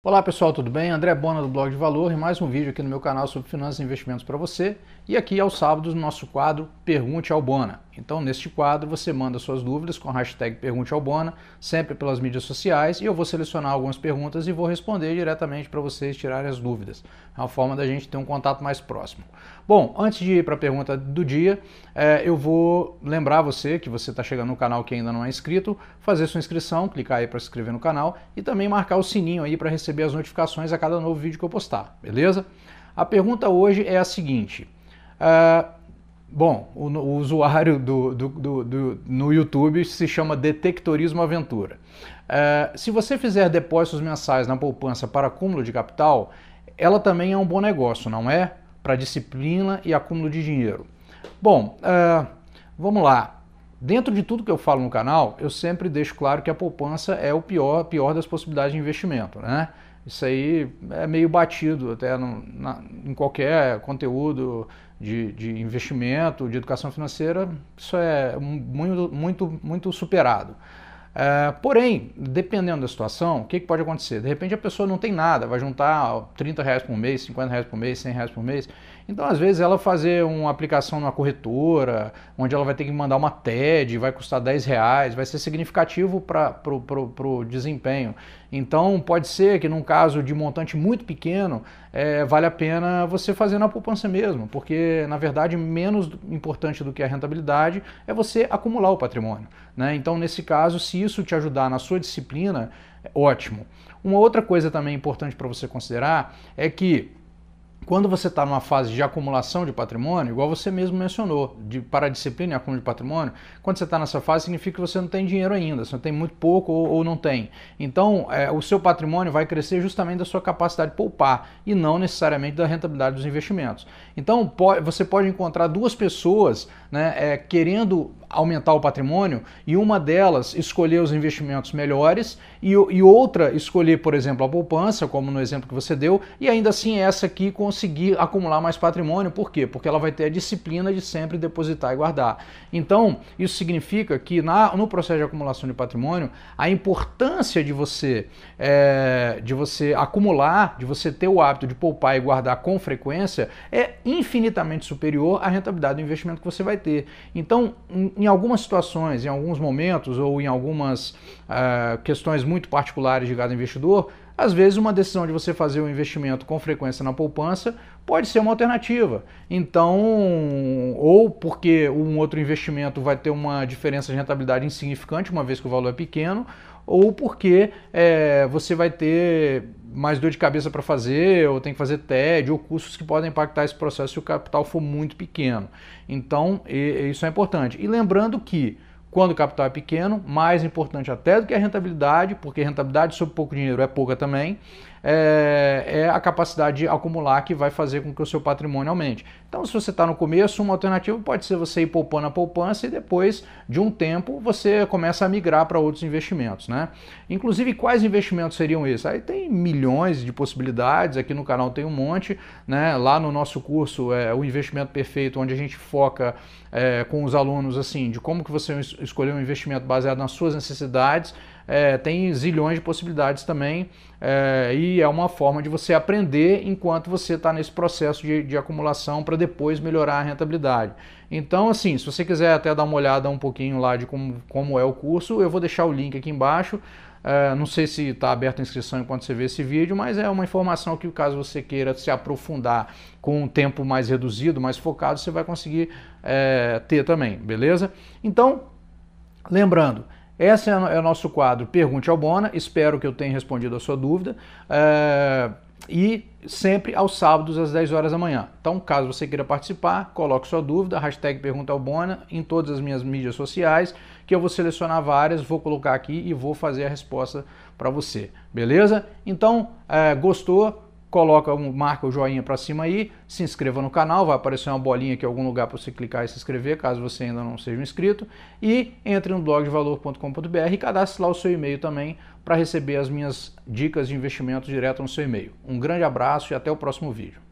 Olá pessoal, tudo bem? André Bona do Blog de Valor e mais um vídeo aqui no meu canal sobre finanças e investimentos para você. E aqui aos sábados no nosso quadro Pergunte ao Bona. Então, neste quadro, você manda suas dúvidas com a hashtag Pergunte ao Bona, sempre pelas mídias sociais, e eu vou selecionar algumas perguntas e vou responder diretamente para vocês tirarem as dúvidas. É uma forma da gente ter um contato mais próximo. Bom, antes de ir para a pergunta do dia, é, eu vou lembrar você que você está chegando no canal que ainda não é inscrito, fazer sua inscrição, clicar aí para se inscrever no canal e também marcar o sininho aí para receber as notificações a cada novo vídeo que eu postar, beleza? A pergunta hoje é a seguinte. Uh, Bom, o, o usuário do, do, do, no YouTube se chama Detectorismo Aventura. Uh, se você fizer depósitos mensais na poupança para acúmulo de capital, ela também é um bom negócio, não é? Para disciplina e acúmulo de dinheiro. Bom, uh, vamos lá. Dentro de tudo que eu falo no canal, eu sempre deixo claro que a poupança é o pior, pior das possibilidades de investimento, né? Isso aí é meio batido até no, na, em qualquer conteúdo de, de, investimento, de educação financeira, isso é muito, muito, muito superado. É, porém, dependendo da situação, o que, que pode acontecer? De repente a pessoa não tem nada, vai juntar 30 reais por mês, 50 reais por mês, 100 reais por mês, então, às vezes, ela fazer uma aplicação numa corretora, onde ela vai ter que mandar uma TED, vai custar 10 reais, vai ser significativo para o desempenho. Então, pode ser que num caso de montante muito pequeno, é, vale a pena você fazer na poupança mesmo, porque, na verdade, menos importante do que a rentabilidade é você acumular o patrimônio. Né? Então, nesse caso, se isso te ajudar na sua disciplina, é ótimo. Uma outra coisa também importante para você considerar é que quando você está numa fase de acumulação de patrimônio, igual você mesmo mencionou, de para disciplina e acúmulo de patrimônio, quando você está nessa fase, significa que você não tem dinheiro ainda, você tem muito pouco ou, ou não tem. Então, é, o seu patrimônio vai crescer justamente da sua capacidade de poupar e não necessariamente da rentabilidade dos investimentos. Então, pode, você pode encontrar duas pessoas né, é, querendo aumentar o patrimônio e uma delas escolher os investimentos melhores e, e outra escolher, por exemplo, a poupança, como no exemplo que você deu, e ainda assim essa aqui conseguir acumular mais patrimônio. Por quê? Porque ela vai ter a disciplina de sempre depositar e guardar. Então, isso significa que na, no processo de acumulação de patrimônio, a importância de você, é, de você acumular, de você ter o hábito de poupar e guardar com frequência é infinitamente superior à rentabilidade do investimento que você vai ter. Então, em algumas situações, em alguns momentos ou em algumas uh, questões muito particulares de cada investidor, às vezes uma decisão de você fazer um investimento com frequência na poupança pode ser uma alternativa. Então, ou porque um outro investimento vai ter uma diferença de rentabilidade insignificante, uma vez que o valor é pequeno, ou porque é, você vai ter mais dor de cabeça para fazer, ou tem que fazer TED, ou custos que podem impactar esse processo se o capital for muito pequeno. Então, e, isso é importante. E lembrando que quando o capital é pequeno, mais importante até do que a rentabilidade, porque rentabilidade sobre pouco dinheiro é pouca também, é, é a capacidade de acumular que vai fazer com que o seu patrimônio aumente. Então, se você está no começo, uma alternativa pode ser você ir poupando a poupança e depois de um tempo você começa a migrar para outros investimentos, né? Inclusive, quais investimentos seriam esses? Aí tem milhões de possibilidades, aqui no canal tem um monte, né? Lá no nosso curso é o investimento perfeito, onde a gente foca é, com os alunos assim de como que você escolheu um investimento baseado nas suas necessidades é, tem zilhões de possibilidades também é, e é uma forma de você aprender enquanto você está nesse processo de, de acumulação para depois melhorar a rentabilidade. Então, assim, se você quiser até dar uma olhada um pouquinho lá de como, como é o curso, eu vou deixar o link aqui embaixo. É, não sei se está aberta a inscrição enquanto você vê esse vídeo, mas é uma informação que, caso você queira se aprofundar com um tempo mais reduzido, mais focado, você vai conseguir é, ter também, beleza? Então, lembrando, esse é, é o nosso quadro Pergunte ao Bona. Espero que eu tenha respondido a sua dúvida. É... E sempre aos sábados às 10 horas da manhã. Então, caso você queira participar, coloque sua dúvida, hashtag Pergunta ao Bona em todas as minhas mídias sociais, que eu vou selecionar várias, vou colocar aqui e vou fazer a resposta para você. Beleza? Então, é... gostou? coloca, um, marca o joinha para cima aí, se inscreva no canal, vai aparecer uma bolinha aqui em algum lugar para você clicar e se inscrever, caso você ainda não seja inscrito, e entre no blogdevalor.com.br e cadastre lá o seu e-mail também para receber as minhas dicas de investimento direto no seu e-mail. Um grande abraço e até o próximo vídeo.